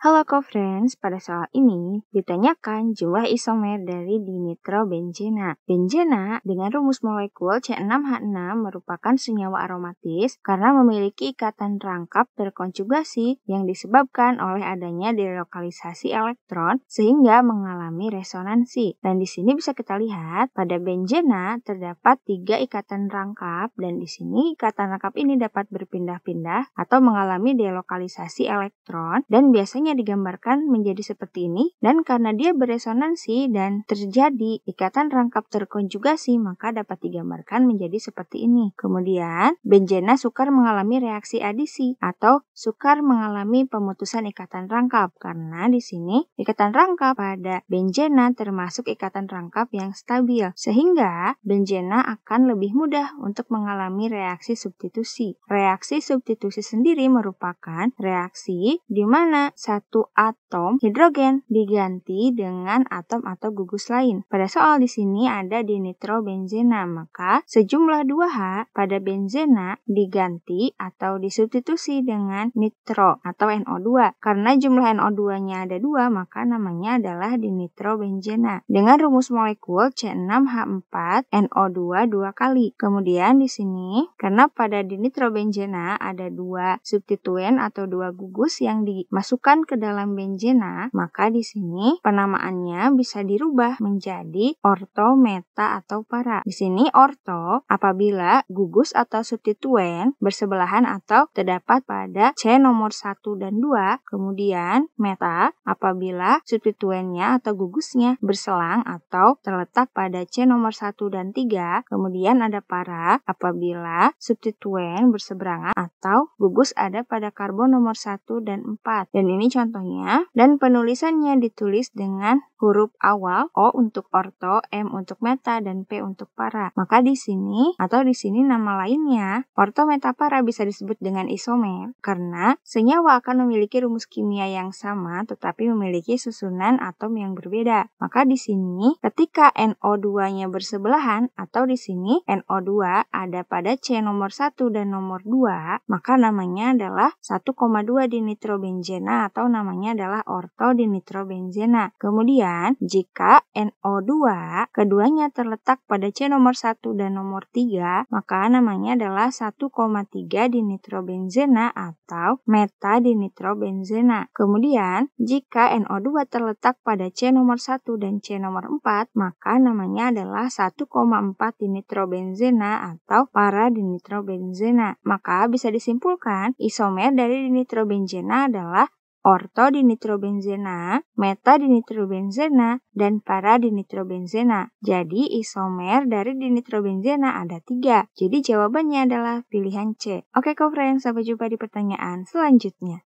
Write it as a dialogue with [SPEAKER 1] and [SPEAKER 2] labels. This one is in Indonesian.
[SPEAKER 1] Halo co-friends, pada soal ini ditanyakan jumlah isomer dari dinitrobenzena. Benzena dengan rumus molekul C6H6 merupakan senyawa aromatis karena memiliki ikatan rangkap terkonjugasi yang disebabkan oleh adanya delokalisasi elektron sehingga mengalami resonansi. Dan di sini bisa kita lihat pada benzena terdapat tiga ikatan rangkap dan di sini ikatan rangkap ini dapat berpindah-pindah atau mengalami delokalisasi elektron dan biasanya yang digambarkan menjadi seperti ini dan karena dia beresonansi dan terjadi ikatan rangkap terkonjugasi maka dapat digambarkan menjadi seperti ini. Kemudian, benjena sukar mengalami reaksi adisi atau sukar mengalami pemutusan ikatan rangkap karena di sini ikatan rangkap pada benjena termasuk ikatan rangkap yang stabil sehingga benjena akan lebih mudah untuk mengalami reaksi substitusi. Reaksi substitusi sendiri merupakan reaksi di mana satu satu atom hidrogen diganti dengan atom atau gugus lain. Pada soal di sini ada dinitrobenzena, maka sejumlah 2H pada benzena diganti atau disubstitusi dengan nitro atau NO2. Karena jumlah NO2-nya ada dua, maka namanya adalah dinitrobenzena. Dengan rumus molekul C6H4 NO2 dua kali. Kemudian di sini, karena pada dinitrobenzena ada dua substituen atau dua gugus yang dimasukkan ke dalam benzena, maka di sini penamaannya bisa dirubah menjadi orto, meta, atau para. Di sini orto apabila gugus atau substituen bersebelahan atau terdapat pada C nomor 1 dan 2, kemudian meta apabila substituennya atau gugusnya berselang atau terletak pada C nomor 1 dan 3, kemudian ada para apabila substituen berseberangan atau gugus ada pada karbon nomor 1 dan 4. Dan ini contoh contohnya, dan penulisannya ditulis dengan huruf awal O untuk orto, M untuk meta, dan P untuk para. Maka di sini atau di sini nama lainnya, orto meta para bisa disebut dengan isomer karena senyawa akan memiliki rumus kimia yang sama tetapi memiliki susunan atom yang berbeda. Maka di sini ketika NO2-nya bersebelahan atau di sini NO2 ada pada C nomor 1 dan nomor 2, maka namanya adalah 1,2 dinitrobenzena atau namanya adalah orto ortodinitrobenzena. Kemudian, jika NO2 keduanya terletak pada C nomor 1 dan nomor 3, maka namanya adalah 1,3 dinitrobenzena atau meta metadinitrobenzena. Kemudian, jika NO2 terletak pada C nomor 1 dan C nomor 4, maka namanya adalah 1,4 dinitrobenzena atau para paradinitrobenzena. Maka bisa disimpulkan isomer dari dinitrobenzena adalah ortodinitrobenzena, metadinitrobenzena, dan paradinitrobenzena. Jadi isomer dari dinitrobenzena ada tiga. Jadi jawabannya adalah pilihan C. Oke, cover friends sampai jumpa di pertanyaan selanjutnya.